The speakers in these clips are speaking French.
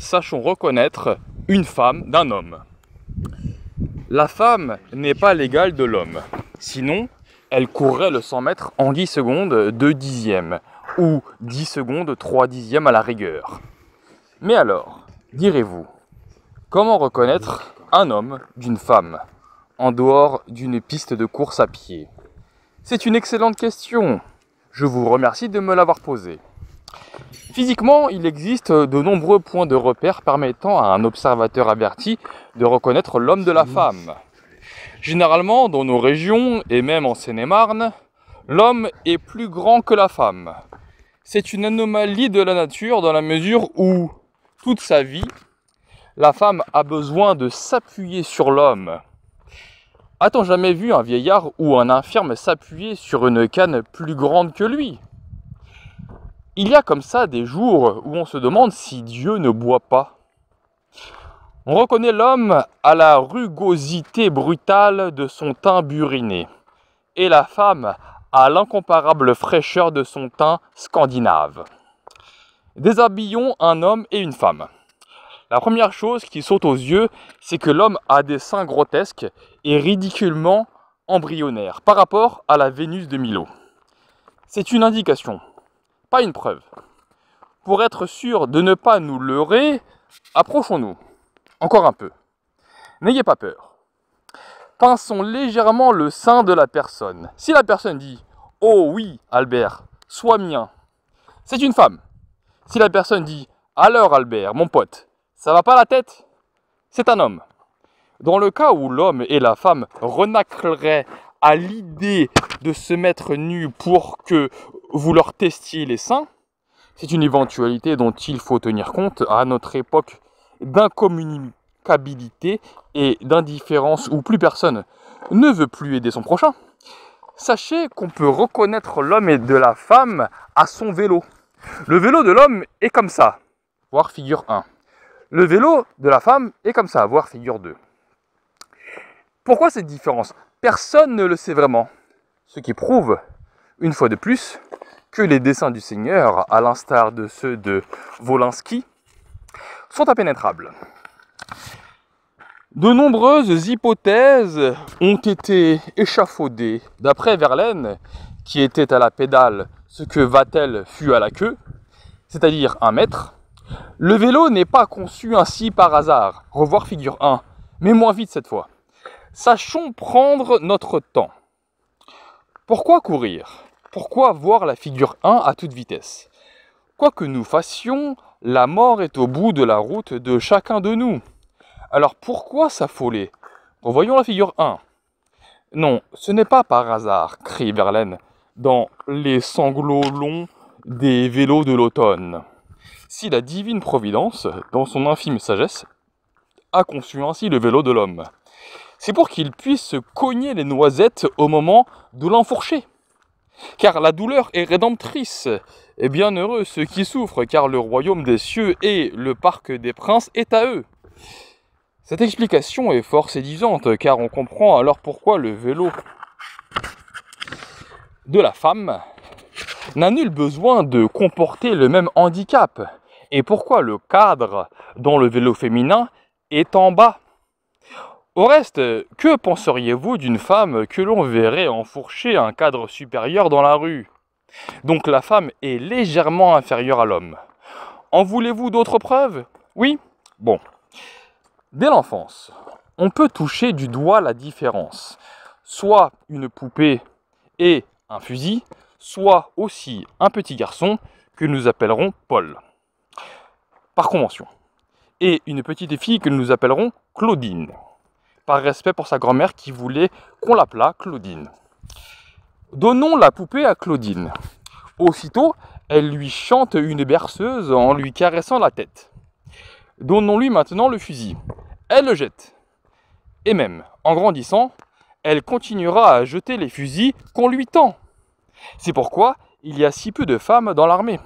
sachons reconnaître une femme d'un homme. La femme n'est pas l'égale de l'homme. Sinon, elle courrait le 100 mètres en 10 secondes 2 dixièmes, ou 10 secondes 3 dixièmes à la rigueur. Mais alors, direz-vous, comment reconnaître un homme d'une femme, en dehors d'une piste de course à pied C'est une excellente question. Je vous remercie de me l'avoir posée. Physiquement, il existe euh, de nombreux points de repère permettant à un observateur averti de reconnaître l'homme de la mmh. femme. Généralement, dans nos régions, et même en Seine-et-Marne, l'homme est plus grand que la femme. C'est une anomalie de la nature dans la mesure où, toute sa vie, la femme a besoin de s'appuyer sur l'homme. A-t-on jamais vu un vieillard ou un infirme s'appuyer sur une canne plus grande que lui il y a comme ça des jours où on se demande si Dieu ne boit pas. On reconnaît l'homme à la rugosité brutale de son teint buriné et la femme à l'incomparable fraîcheur de son teint scandinave. Déshabillons un homme et une femme. La première chose qui saute aux yeux, c'est que l'homme a des seins grotesques et ridiculement embryonnaires par rapport à la Vénus de Milo. C'est une indication pas une preuve. Pour être sûr de ne pas nous leurrer, approchons-nous. Encore un peu. N'ayez pas peur. Pinçons légèrement le sein de la personne. Si la personne dit Oh oui, Albert, sois mien, c'est une femme. Si la personne dit Alors, Albert, mon pote, ça va pas la tête C'est un homme. Dans le cas où l'homme et la femme renacleraient à l'idée de se mettre nu pour que vous leur testiez les seins, c'est une éventualité dont il faut tenir compte à notre époque d'incommunicabilité et d'indifférence où plus personne ne veut plus aider son prochain. Sachez qu'on peut reconnaître l'homme et de la femme à son vélo. Le vélo de l'homme est comme ça, voir figure 1. Le vélo de la femme est comme ça, voir figure 2. Pourquoi cette différence Personne ne le sait vraiment. Ce qui prouve, une fois de plus, que les desseins du Seigneur, à l'instar de ceux de Wolinski, sont impénétrables. De nombreuses hypothèses ont été échafaudées. D'après Verlaine, qui était à la pédale ce que Vatel fut à la queue, c'est-à-dire un mètre, le vélo n'est pas conçu ainsi par hasard. Revoir figure 1, mais moins vite cette fois. Sachons prendre notre temps. Pourquoi courir pourquoi voir la figure 1 à toute vitesse Quoi que nous fassions, la mort est au bout de la route de chacun de nous. Alors pourquoi s'affoler Voyons la figure 1. Non, ce n'est pas par hasard, crie Verlaine, dans les sanglots longs des vélos de l'automne. Si la divine providence, dans son infime sagesse, a conçu ainsi le vélo de l'homme, c'est pour qu'il puisse cogner les noisettes au moment de l'enfourcher. Car la douleur est rédemptrice. Et bienheureux ceux qui souffrent, car le royaume des cieux et le parc des princes est à eux. Cette explication est fort séduisante, car on comprend alors pourquoi le vélo de la femme n'a nul besoin de comporter le même handicap, et pourquoi le cadre dans le vélo féminin est en bas au reste, que penseriez-vous d'une femme que l'on verrait enfourcher un cadre supérieur dans la rue Donc la femme est légèrement inférieure à l'homme. En voulez-vous d'autres preuves Oui Bon. Dès l'enfance, on peut toucher du doigt la différence. Soit une poupée et un fusil, soit aussi un petit garçon que nous appellerons Paul. Par convention. Et une petite fille que nous appellerons Claudine par respect pour sa grand-mère qui voulait qu'on l'appelât Claudine. Donnons la poupée à Claudine. Aussitôt, elle lui chante une berceuse en lui caressant la tête. Donnons-lui maintenant le fusil. Elle le jette. Et même, en grandissant, elle continuera à jeter les fusils qu'on lui tend. C'est pourquoi il y a si peu de femmes dans l'armée.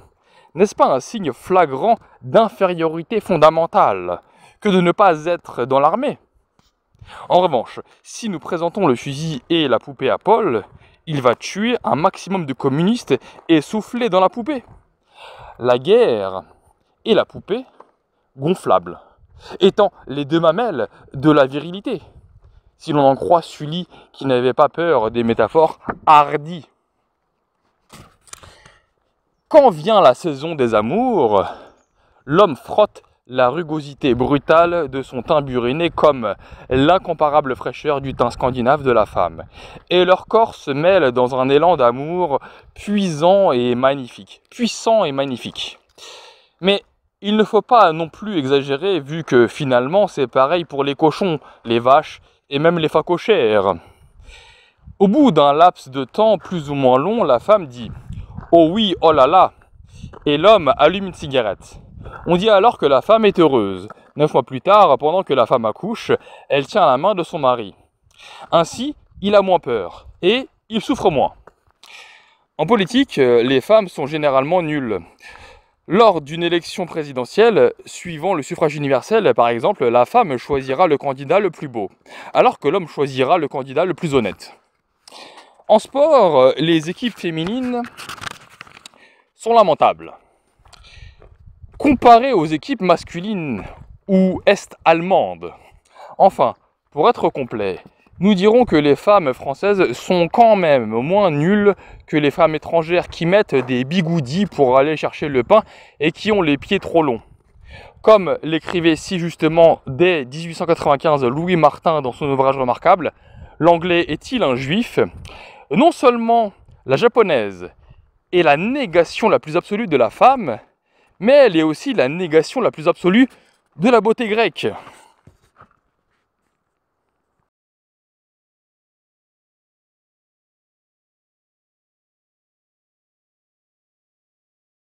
N'est-ce pas un signe flagrant d'infériorité fondamentale que de ne pas être dans l'armée en revanche, si nous présentons le fusil et la poupée à Paul, il va tuer un maximum de communistes et souffler dans la poupée. La guerre et la poupée gonflables, étant les deux mamelles de la virilité. Si l'on en croit Sully qui n'avait pas peur des métaphores hardies. Quand vient la saison des amours, l'homme frotte la rugosité brutale de son teint buriné comme l'incomparable fraîcheur du teint scandinave de la femme. Et leur corps se mêle dans un élan d'amour puissant et magnifique. Puissant et magnifique. Mais il ne faut pas non plus exagérer vu que finalement c'est pareil pour les cochons, les vaches et même les facochères. Au bout d'un laps de temps plus ou moins long, la femme dit ⁇ Oh oui, oh là là !⁇ et l'homme allume une cigarette. On dit alors que la femme est heureuse. Neuf mois plus tard, pendant que la femme accouche, elle tient la main de son mari. Ainsi, il a moins peur et il souffre moins. En politique, euh, les femmes sont généralement nulles. Lors d'une élection présidentielle, suivant le suffrage universel par exemple, la femme choisira le candidat le plus beau, alors que l'homme choisira le candidat le plus honnête. En sport, euh, les équipes féminines sont lamentables comparé aux équipes masculines ou est-allemandes. Enfin, pour être complet, nous dirons que les femmes françaises sont quand même moins nulles que les femmes étrangères qui mettent des bigoudis pour aller chercher le pain et qui ont les pieds trop longs. Comme l'écrivait si justement dès 1895 Louis Martin dans son ouvrage remarquable, L'anglais est-il un juif Non seulement la japonaise est la négation la plus absolue de la femme, mais elle est aussi la négation la plus absolue de la beauté grecque.